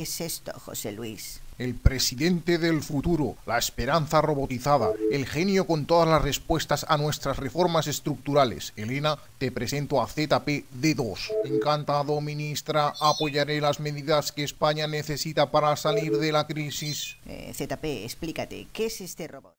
¿Qué es esto, José Luis? El presidente del futuro, la esperanza robotizada, el genio con todas las respuestas a nuestras reformas estructurales. Elena, te presento a ZPD2. Encantado, ministra. Apoyaré las medidas que España necesita para salir de la crisis. Eh, ZP, explícate, ¿qué es este robot?